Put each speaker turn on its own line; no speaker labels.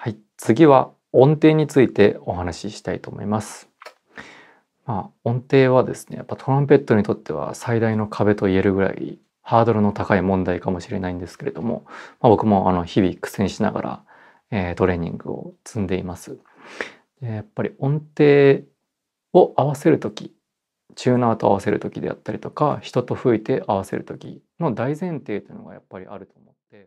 はい、次は音程についてお話ししたいと思います。
まあ、音程はですね、やっぱトランペットにとっては最大の壁と言えるぐらいハードルの高い問題かもしれないんですけれども、まあ、僕もあの日々苦戦しながら、えー、トレーニングを積んでいます。やっぱり音程を合わせる時チューナーと合わせる時であったりとか人と吹いて合わせる
時の大前提というのがやっぱりあると思って。